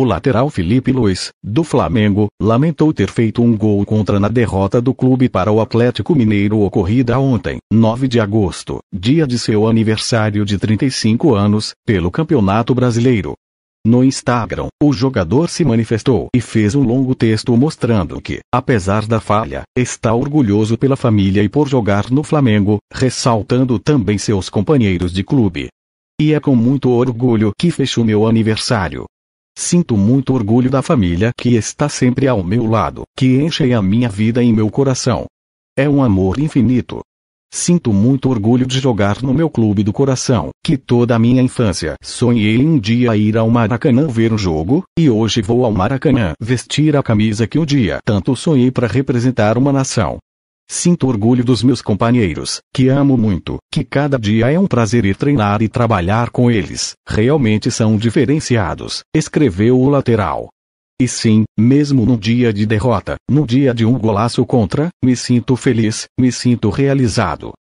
O lateral Felipe Luiz, do Flamengo, lamentou ter feito um gol contra na derrota do clube para o Atlético Mineiro ocorrida ontem, 9 de agosto, dia de seu aniversário de 35 anos, pelo Campeonato Brasileiro. No Instagram, o jogador se manifestou e fez um longo texto mostrando que, apesar da falha, está orgulhoso pela família e por jogar no Flamengo, ressaltando também seus companheiros de clube. E é com muito orgulho que fecho meu aniversário, Sinto muito orgulho da família que está sempre ao meu lado, que enche a minha vida e meu coração. É um amor infinito. Sinto muito orgulho de jogar no meu clube do coração, que toda a minha infância sonhei um dia ir ao Maracanã ver um jogo, e hoje vou ao Maracanã vestir a camisa que um dia tanto sonhei para representar uma nação. Sinto orgulho dos meus companheiros, que amo muito, que cada dia é um prazer ir treinar e trabalhar com eles, realmente são diferenciados, escreveu o lateral. E sim, mesmo no dia de derrota, no dia de um golaço contra, me sinto feliz, me sinto realizado.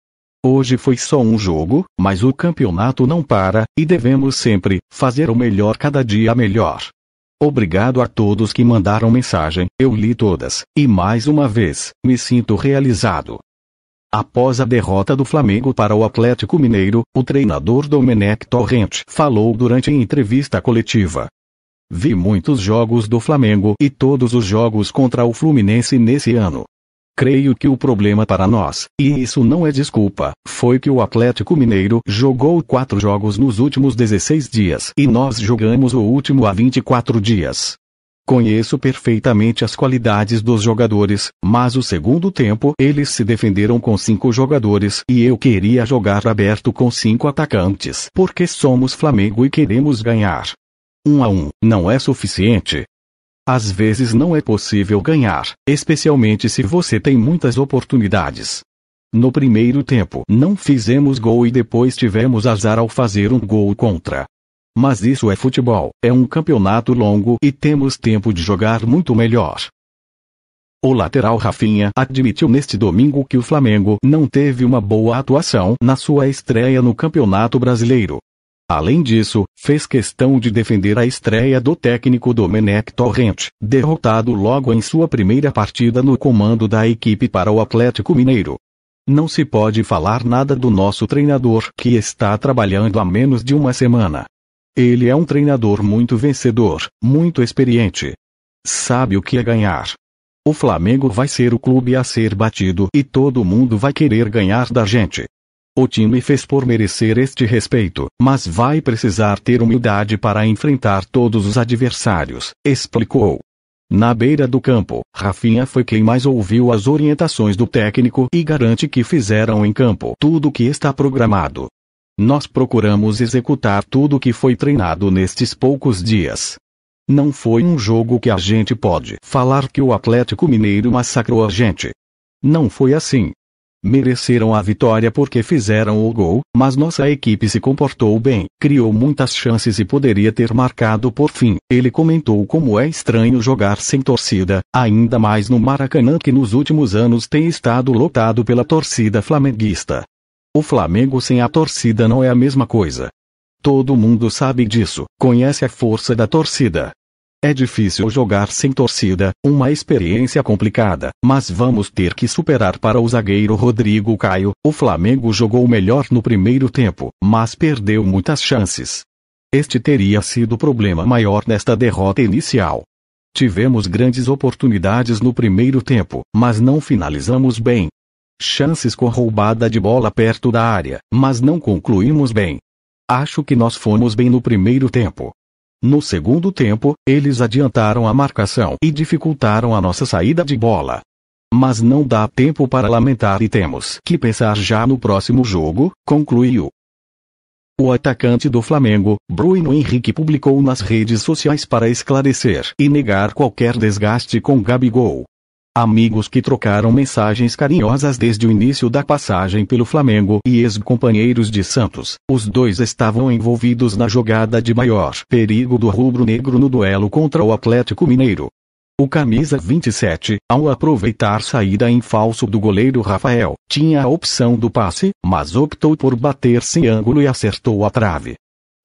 Hoje foi só um jogo, mas o campeonato não para, e devemos sempre fazer o melhor cada dia melhor. Obrigado a todos que mandaram mensagem, eu li todas, e mais uma vez, me sinto realizado. Após a derrota do Flamengo para o Atlético Mineiro, o treinador Domenech Torrent falou durante entrevista coletiva. Vi muitos jogos do Flamengo e todos os jogos contra o Fluminense nesse ano, Creio que o problema para nós, e isso não é desculpa, foi que o Atlético Mineiro jogou quatro jogos nos últimos 16 dias e nós jogamos o último há 24 dias. Conheço perfeitamente as qualidades dos jogadores, mas o segundo tempo eles se defenderam com cinco jogadores e eu queria jogar aberto com cinco atacantes porque somos Flamengo e queremos ganhar. 1 um a 1 um, não é suficiente, às vezes não é possível ganhar, especialmente se você tem muitas oportunidades. No primeiro tempo, não fizemos gol e depois tivemos azar ao fazer um gol contra. Mas isso é futebol, é um campeonato longo e temos tempo de jogar muito melhor. O lateral Rafinha admitiu neste domingo que o Flamengo não teve uma boa atuação na sua estreia no Campeonato Brasileiro. Além disso, fez questão de defender a estreia do técnico Domenech Torrent, derrotado logo em sua primeira partida no comando da equipe para o Atlético Mineiro. Não se pode falar nada do nosso treinador que está trabalhando há menos de uma semana. Ele é um treinador muito vencedor, muito experiente. Sabe o que é ganhar. O Flamengo vai ser o clube a ser batido e todo mundo vai querer ganhar da gente. O time fez por merecer este respeito, mas vai precisar ter humildade para enfrentar todos os adversários, explicou. Na beira do campo, Rafinha foi quem mais ouviu as orientações do técnico e garante que fizeram em campo tudo o que está programado. Nós procuramos executar tudo o que foi treinado nestes poucos dias. Não foi um jogo que a gente pode falar que o Atlético Mineiro massacrou a gente. Não foi assim, Mereceram a vitória porque fizeram o gol, mas nossa equipe se comportou bem, criou muitas chances e poderia ter marcado por fim. Ele comentou como é estranho jogar sem torcida, ainda mais no Maracanã que nos últimos anos tem estado lotado pela torcida flamenguista. O Flamengo sem a torcida não é a mesma coisa. Todo mundo sabe disso, conhece a força da torcida, é difícil jogar sem torcida, uma experiência complicada, mas vamos ter que superar para o zagueiro Rodrigo Caio. O Flamengo jogou melhor no primeiro tempo, mas perdeu muitas chances. Este teria sido o problema maior nesta derrota inicial. Tivemos grandes oportunidades no primeiro tempo, mas não finalizamos bem. Chances com roubada de bola perto da área, mas não concluímos bem. Acho que nós fomos bem no primeiro tempo, no segundo tempo, eles adiantaram a marcação e dificultaram a nossa saída de bola. Mas não dá tempo para lamentar e temos que pensar já no próximo jogo, concluiu. O atacante do Flamengo, Bruno Henrique, publicou nas redes sociais para esclarecer e negar qualquer desgaste com Gabigol. Amigos que trocaram mensagens carinhosas desde o início da passagem pelo Flamengo e ex-companheiros de Santos, os dois estavam envolvidos na jogada de maior perigo do rubro-negro no duelo contra o Atlético Mineiro. O camisa 27, ao aproveitar saída em falso do goleiro Rafael, tinha a opção do passe, mas optou por bater sem ângulo e acertou a trave.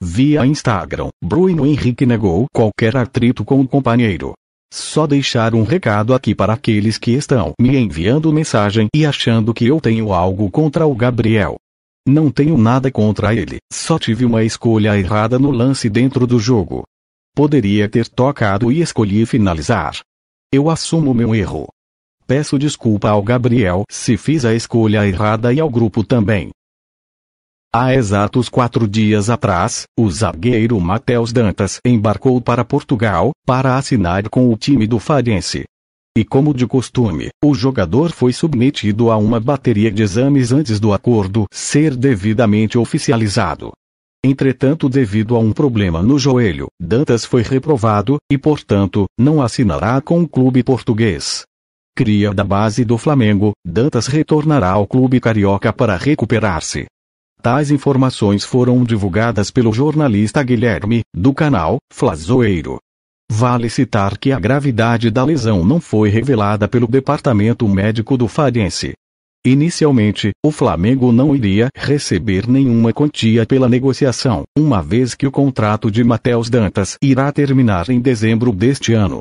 Via Instagram, Bruno Henrique negou qualquer atrito com o companheiro. Só deixar um recado aqui para aqueles que estão me enviando mensagem e achando que eu tenho algo contra o Gabriel. Não tenho nada contra ele, só tive uma escolha errada no lance dentro do jogo. Poderia ter tocado e escolhi finalizar. Eu assumo meu erro. Peço desculpa ao Gabriel se fiz a escolha errada e ao grupo também. Há exatos quatro dias atrás, o zagueiro Matheus Dantas embarcou para Portugal, para assinar com o time do Farense. E como de costume, o jogador foi submetido a uma bateria de exames antes do acordo ser devidamente oficializado. Entretanto, devido a um problema no joelho, Dantas foi reprovado e, portanto, não assinará com o clube português. Cria da base do Flamengo, Dantas retornará ao clube carioca para recuperar-se. Tais informações foram divulgadas pelo jornalista Guilherme, do canal Flazoeiro. Vale citar que a gravidade da lesão não foi revelada pelo departamento médico do Fariense. Inicialmente, o Flamengo não iria receber nenhuma quantia pela negociação, uma vez que o contrato de Matheus Dantas irá terminar em dezembro deste ano.